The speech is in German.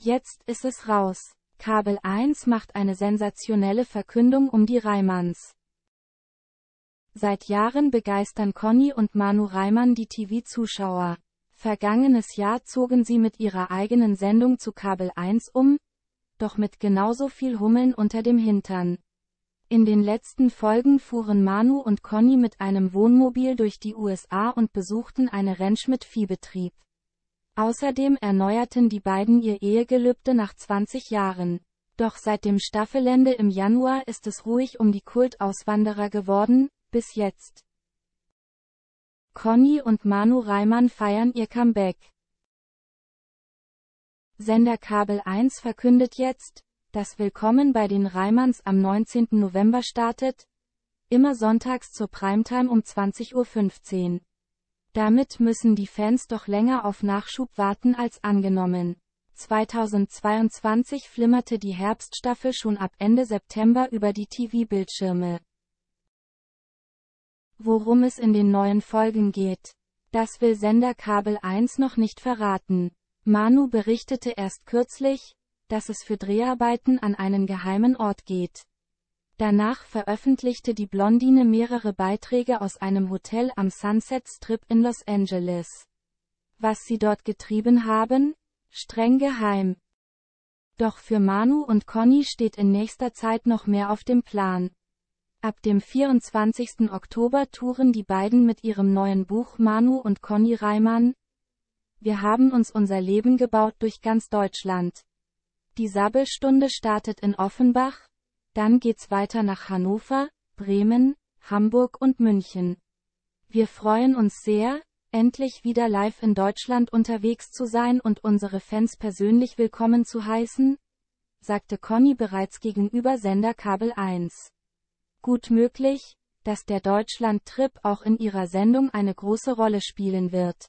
Jetzt ist es raus. Kabel 1 macht eine sensationelle Verkündung um die Reimanns. Seit Jahren begeistern Conny und Manu Reimann die TV-Zuschauer. Vergangenes Jahr zogen sie mit ihrer eigenen Sendung zu Kabel 1 um, doch mit genauso viel Hummeln unter dem Hintern. In den letzten Folgen fuhren Manu und Conny mit einem Wohnmobil durch die USA und besuchten eine Ranch mit Viehbetrieb. Außerdem erneuerten die beiden ihr Ehegelübde nach 20 Jahren. Doch seit dem Staffelende im Januar ist es ruhig um die Kultauswanderer geworden, bis jetzt. Conny und Manu Reimann feiern ihr Comeback. Sender Kabel 1 verkündet jetzt, dass Willkommen bei den Reimanns am 19. November startet, immer sonntags zur Primetime um 20.15 Uhr. Damit müssen die Fans doch länger auf Nachschub warten als angenommen. 2022 flimmerte die Herbststaffel schon ab Ende September über die TV-Bildschirme. Worum es in den neuen Folgen geht, das will Sender Kabel 1 noch nicht verraten. Manu berichtete erst kürzlich, dass es für Dreharbeiten an einen geheimen Ort geht. Danach veröffentlichte die Blondine mehrere Beiträge aus einem Hotel am Sunset Strip in Los Angeles. Was sie dort getrieben haben? Streng geheim. Doch für Manu und Conny steht in nächster Zeit noch mehr auf dem Plan. Ab dem 24. Oktober touren die beiden mit ihrem neuen Buch Manu und Conny Reimann. Wir haben uns unser Leben gebaut durch ganz Deutschland. Die Sabbelstunde startet in Offenbach, dann geht's weiter nach Hannover, Bremen, Hamburg und München. Wir freuen uns sehr, endlich wieder live in Deutschland unterwegs zu sein und unsere Fans persönlich willkommen zu heißen, sagte Conny bereits gegenüber Sender Kabel 1. Gut möglich, dass der Deutschland-Trip auch in ihrer Sendung eine große Rolle spielen wird.